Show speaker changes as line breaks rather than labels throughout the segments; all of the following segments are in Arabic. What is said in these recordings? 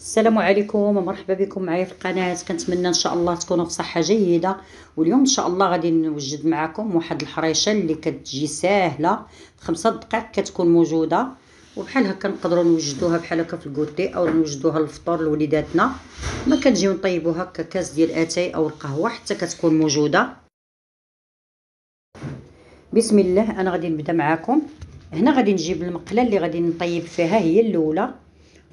السلام عليكم ومرحبا بكم معايا في القناه كنتمنى ان شاء الله تكونوا في صحه جيده واليوم ان شاء الله غادي نوجد معكم واحد الحريشه اللي كتجي ساهله في خمسة دقائق كتكون موجوده وبحال هكا نقدروا نوجدوها بحال هكا في الكوتي او نوجدوها للفطور لوليداتنا ما كنجيو نطيبو هكا كاس ديال اتاي او القهوه حتى كتكون موجوده بسم الله انا غادي نبدا معكم هنا غادي نجيب المقله اللي غادي نطيب فيها هي الاولى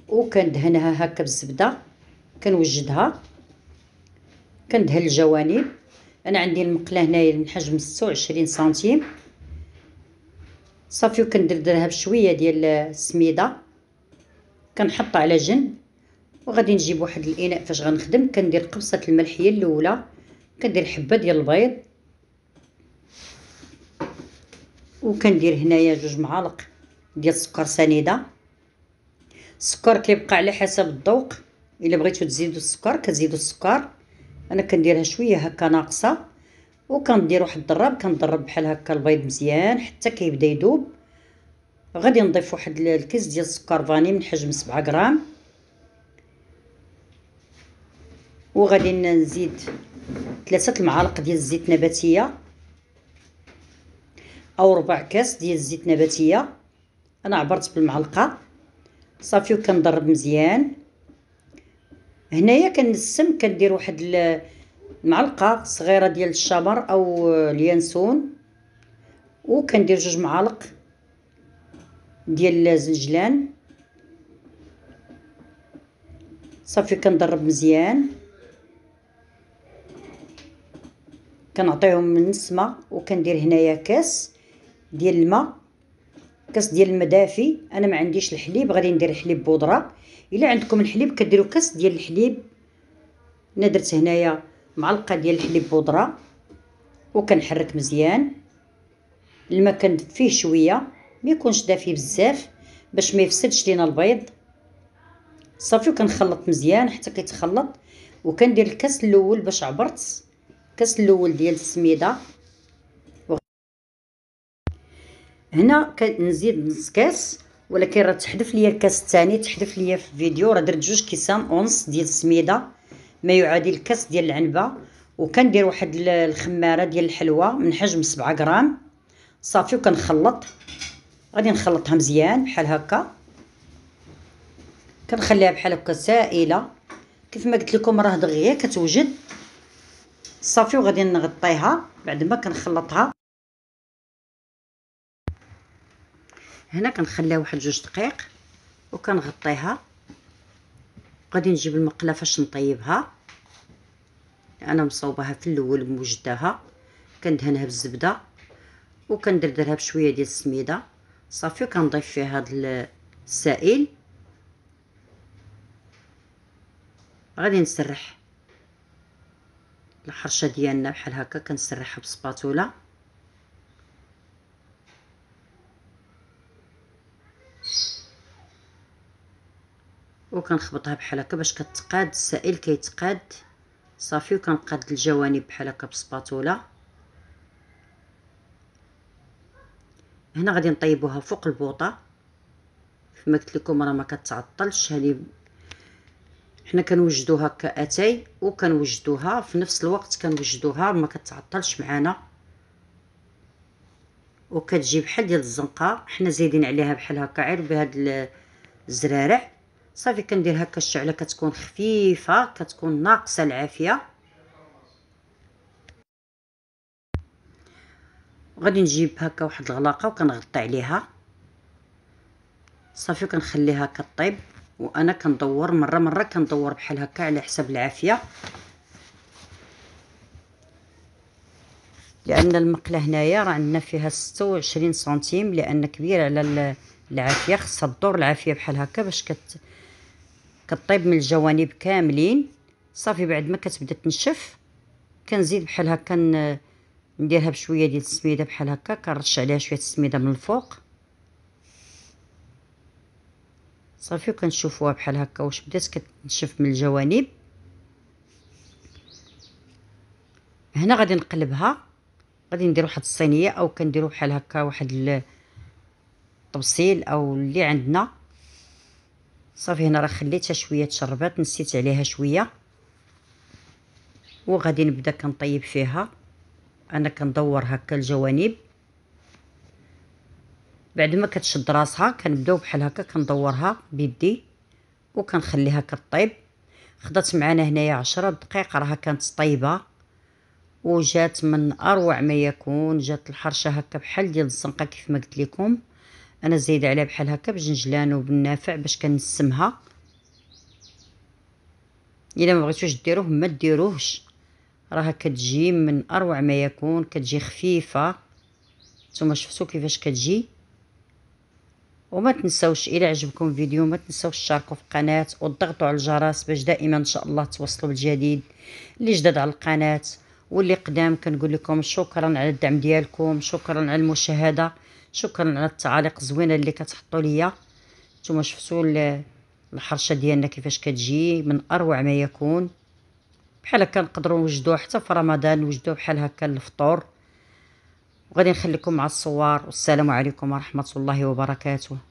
وكندهنها هكا بالزبده كنوجدها كندهن الجوانب انا عندي المقله هنايا من حجم 26 سنتيم صافي وكندردرها بشويه ديال السميده كنحطها على جنب وغادي نجيب واحد الاناء فاش غنخدم كندير قبصه الملح هي الاولى كندير حبه ديال البيض وكندير هنايا جوج معالق ديال السكر سنيده السكر كيبقى على حسب الذوق الا بغيتو تزيدو السكر كتزيدوا السكر انا كنديرها شويه هكا ناقصه وكندير واحد الدراب كنضرب بحال هكا البيض مزيان حتى كيبدا يذوب غادي نضيف واحد الكيس ديال السكر فاني من حجم 7 غرام وغادي نزيد ثلاثة المعالق ديال الزيت النباتيه او ربع كاس ديال الزيت النباتيه انا عبرت بالمعلقه صافي وكنضرب مزيان هنايا كنسم كندير واحد معلقه صغيره ديال الشمر او اليانسون وكندير جوج معالق ديال الزنجلان صافي كنضرب مزيان كنعطيهم النسمه وكندير هنايا كاس ديال الماء كاس ديال المدافي انا ما عنديش الحليب غادي ندير حليب بودره الا عندكم الحليب كديروا كاس ديال الحليب انا درت هنايا معلقه ديال الحليب بودره وكنحرك مزيان الماء كندب فيه شويه ما يكونش دافي بزاف باش ما يفسدش لينا البيض صافي وكنخلط مزيان حتى كيتخلط وكندير الكاس الاول باش عبرت الكاس الاول ديال السميده هنا كنزيد نص كاس ولكن راه تحذف ليا الكاس الثاني تحذف ليا في الفيديو راه درت جوج كيسان اونص ديال السميده ما يعادل كاس ديال العنبه وكندير واحد الخماره ديال الحلوه من حجم 7 غرام صافي وكنخلط غادي نخلطها مزيان بحال هكا كنخليها بحال هكا سائله كيف ما قلت لكم راه دغيا كتوجد صافي وغادي نغطيها بعد ما كنخلطها هنا كنخليها واحد جوج دقائق وكنغطيها غادي نجيب المقله فاش نطيبها انا مصوباها في الاول موجدها كندهنها بالزبده وكندردرها بشويه ديال السميده صافي وكنضيف فيها هذا السائل غادي نسرح الحرشه ديالنا بحال هكا كنسرحها بسباتولا وكنخبطها بحال هكا باش كتقاد السائل كيتقاد صافي وكنقاد الجوانب بحال هكا بسباتولا هنا غادي نطيبوها فوق البوطه كما قلت لكم راه ما كتعطلش هاني حنا كنوجدوها كاتاي وكنوجدوها في نفس الوقت كنوجدوها ما كتعطلش معانا وكتجي بحال ديال الزنقه حنا زايدين عليها بحال هكا غير بهاد الزرارع صافي كندير هكا الشعله كتكون خفيفه كتكون ناقصه العافيه غادي نجيب هكا واحد الغلاقه وكنغطي عليها صافي كنخليها كطيب وانا كندور مره مره كندور بحال هكا على حساب العافيه لان المقله هنايا راه عندنا فيها 26 سنتيم لان كبيره على العافيه خصها تدور العافيه بحال هكا باش كت كطيب من الجوانب كاملين صافي بعد ما كتبدا تنشف كنزيد بحال هكا نديرها بشويه ديال السميده بحال هكا كنرش عليها شويه السميده من الفوق صافي وكنشوفوها بحال هكا واش بدات كتنشف من الجوانب هنا غادي نقلبها غادي ندير واحد الصينيه او كنديرو بحال هكا واحد الطبسيل او اللي عندنا صافي هنا راه خليتها شويه تشربات نسيت عليها شويه وغادي نبدا كنطيب فيها انا كندور هكا الجوانب بعد ما كتشد راسها كنبداو بحال هكا كندورها بيدي وكنخليها كطيب خدات معانا هنايا عشرة دقائق راها كانت طيبه وجات من اروع ما يكون جات الحرشه هكا بحال ديال الزنقه كيف ما قلت لكم انا زايده عليها بحال هكا بجنجلان وبالنافع باش كنسمها الا ما بغيتوش ديروه ما ديروهش راها كتجي من اروع ما يكون كتجي خفيفه نتوما شفتوا كيفاش كتجي وما تنساوش الى عجبكم الفيديو ما تنساوش تشاركوا في القناه وتضغطوا على الجرس باش دائما ان شاء الله توصلوا بالجديد اللي جداد على القناه واللي قدام كنقول لكم شكرا على الدعم ديالكم شكرا على المشاهده شكرا على التعاليق زوينه اللي كتحطوا ليا نتوما شفتوا الحرشه ديالنا كيفاش كتجي من اروع ما يكون بحال هكا نقدروا نوجدوه حتى في رمضان نوجدوه بحال هكا للفطور وغادي نخليكم مع الصور والسلام عليكم ورحمه الله وبركاته